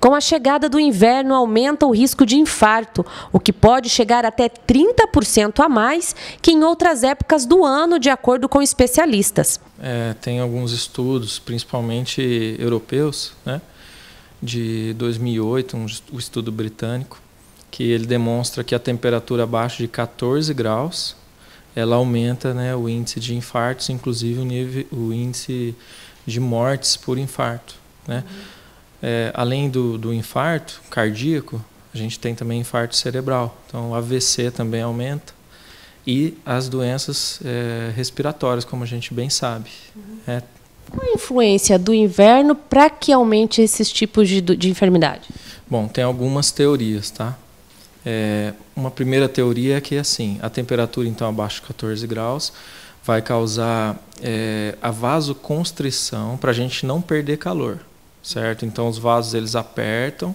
Com a chegada do inverno, aumenta o risco de infarto, o que pode chegar até 30% a mais que em outras épocas do ano, de acordo com especialistas. É, tem alguns estudos, principalmente europeus, né, de 2008, um estudo britânico, que ele demonstra que a temperatura abaixo de 14 graus ela aumenta né, o índice de infartos, inclusive o, nível, o índice de mortes por infarto. Né? Uhum é, além do, do infarto cardíaco, a gente tem também infarto cerebral. Então, o AVC também aumenta. E as doenças é, respiratórias, como a gente bem sabe. Uhum. É. Qual a influência do inverno para que aumente esses tipos de, de enfermidade? Bom, tem algumas teorias, tá? É, uma primeira teoria é que, assim, a temperatura, então, abaixo de 14 graus vai causar é, a vasoconstrição para a gente não perder calor certo? Então os vasos eles apertam,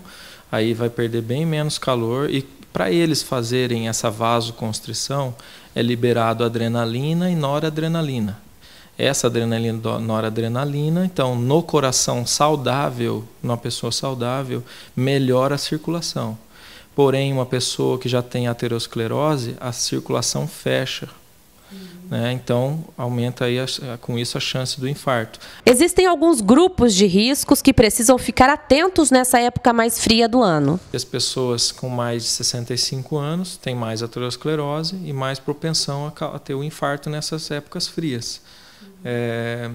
aí vai perder bem menos calor e para eles fazerem essa vasoconstrição é liberado adrenalina e noradrenalina. Essa adrenalina e noradrenalina, então no coração saudável, numa pessoa saudável, melhora a circulação. Porém, uma pessoa que já tem aterosclerose, a circulação fecha, né? Então, aumenta aí a, com isso a chance do infarto. Existem alguns grupos de riscos que precisam ficar atentos nessa época mais fria do ano. As pessoas com mais de 65 anos têm mais aterosclerose e mais propensão a, a ter o infarto nessas épocas frias. É,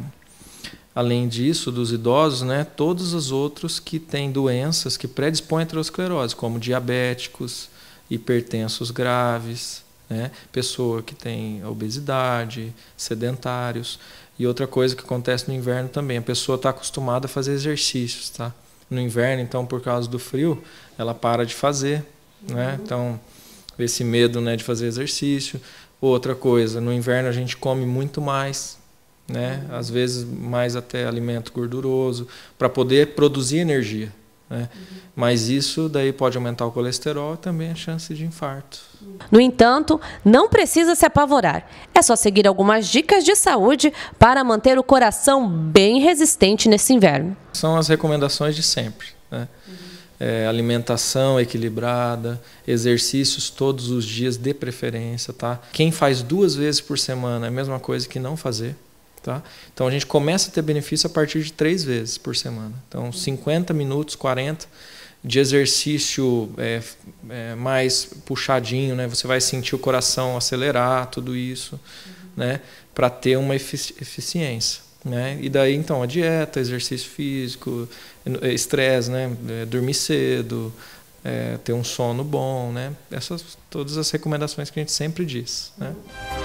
além disso, dos idosos, né, todos os outros que têm doenças que predispõem à aterosclerose, como diabéticos, hipertensos graves, né? Pessoa que tem obesidade, sedentários. E outra coisa que acontece no inverno também, a pessoa está acostumada a fazer exercícios, tá? No inverno, então, por causa do frio, ela para de fazer, né? Uhum. Então, esse medo, né, de fazer exercício. Outra coisa, no inverno a gente come muito mais, né? Uhum. Às vezes mais até alimento gorduroso para poder produzir energia. Né? Mas isso daí pode aumentar o colesterol e também a chance de infarto. No entanto, não precisa se apavorar. É só seguir algumas dicas de saúde para manter o coração bem resistente nesse inverno. São as recomendações de sempre. Né? É, alimentação equilibrada, exercícios todos os dias de preferência, tá? Quem faz duas vezes por semana é a mesma coisa que não fazer. Tá? Então a gente começa a ter benefício a partir de três vezes por semana. Então 50 minutos, 40 de exercício é, é, mais puxadinho, né? Você vai sentir o coração acelerar, tudo isso, uhum. né? Para ter uma efici eficiência, né? E daí então a dieta, exercício físico, é, estresse, né? É, dormir cedo, é, ter um sono bom, né? Essas todas as recomendações que a gente sempre diz, né? Uhum.